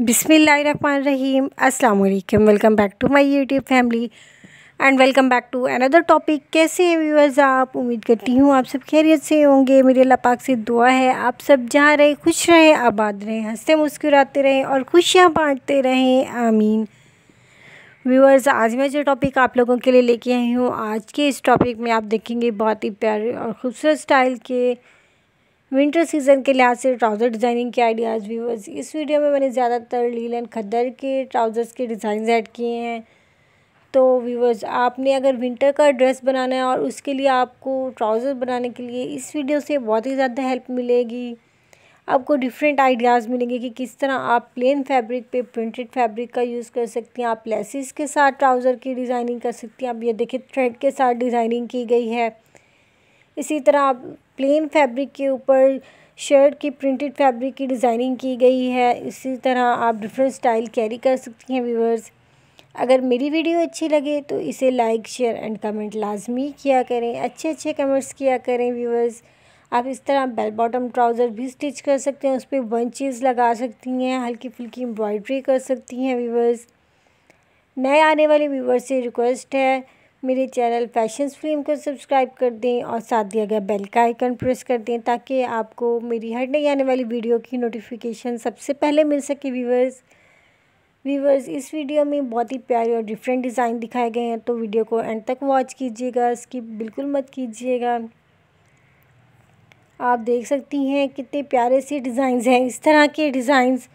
रहीम अल्लाम welcome back to my YouTube family and welcome back to another topic कैसे हैं viewers आप उम्मीद करती हूँ आप सब खैरियत से होंगे मेरे अल्लाह पाक से दुआ है आप सब जहाँ रहे खुश रहें आबाद रहें हंसते मुस्कुराते रहें और खुशियाँ बाँटते रहें आमीन व्यूअर्स आज मैं जो टॉपिक आप लोगों के लिए लेके आई हूँ आज के इस टॉपिक में आप देखेंगे बहुत ही प्यारे और ख़ूबसूरत स्टाइल के विंटर सीजन के लिहाज से ट्राउज़र डिज़ाइनिंग के आइडियाज़ व्यूवर्स इस वीडियो में मैंने ज़्यादातर लील एंड खद्दर के ट्राउज़र्स के डिज़ाइन ऐड किए हैं तो व्यूवर्स आपने अगर विंटर का ड्रेस बनाना है और उसके लिए आपको ट्राउज़र बनाने के लिए इस वीडियो से बहुत ही ज़्यादा हेल्प मिलेगी आपको डिफरेंट आइडियाज़ मिलेंगे कि किस तरह आप प्लेन फैब्रिक पे प्रिंटेड फैब्रिक का यूज़ कर सकती हैं आप लेसिस के साथ ट्राउज़र की डिज़ाइनिंग कर सकती हैं आप ये देखिए थ्रेड के साथ डिज़ाइनिंग की गई है इसी तरह आप प्लेन फैब्रिक के ऊपर शर्ट की प्रिंटेड फैब्रिक की डिज़ाइनिंग की गई है इसी तरह आप डिफरेंट स्टाइल कैरी कर सकती हैं व्यूवर्स अगर मेरी वीडियो अच्छी लगे तो इसे लाइक शेयर एंड कमेंट लाजमी किया करें अच्छे अच्छे कमेंट्स किया करें व्यूवर्स आप इस तरह बेल बॉटम ट्राउज़र भी स्टिच कर सकते हैं उस पर वन चीज़ लगा सकती हैं हल्की फुल्की एम्ब्रॉयड्री कर सकती हैं व्यूवर्स नए आने वाले व्यूवर्स से रिक्वेस्ट है मेरे चैनल फैशन फिल्म को सब्सक्राइब कर दें और साथ दिया गया बेल का आइकन प्रेस कर दें ताकि आपको मेरी हर नई आने वाली वीडियो की नोटिफिकेशन सबसे पहले मिल सके व्यूवर्स व्यूवर्स इस वीडियो में बहुत ही प्यारे और डिफरेंट डिज़ाइन दिखाए गए हैं तो वीडियो को एंड तक वॉच कीजिएगा इसकी बिल्कुल मत कीजिएगा आप देख सकती हैं कितने प्यारे से डिज़ाइंस हैं इस तरह के डिज़ाइंस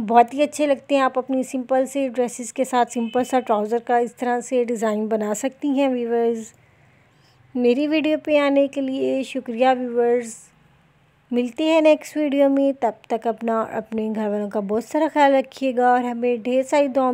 बहुत ही अच्छे लगते हैं आप अपनी सिंपल से ड्रेसेस के साथ सिंपल सा ट्राउज़र का इस तरह से डिज़ाइन बना सकती हैं व्यूवर्स मेरी वीडियो पे आने के लिए शुक्रिया व्यूवर्स मिलते हैं नेक्स्ट वीडियो में तब तक अपना अपने घर वालों का बहुत सारा ख्याल रखिएगा और हमें ढेर सारी दुआ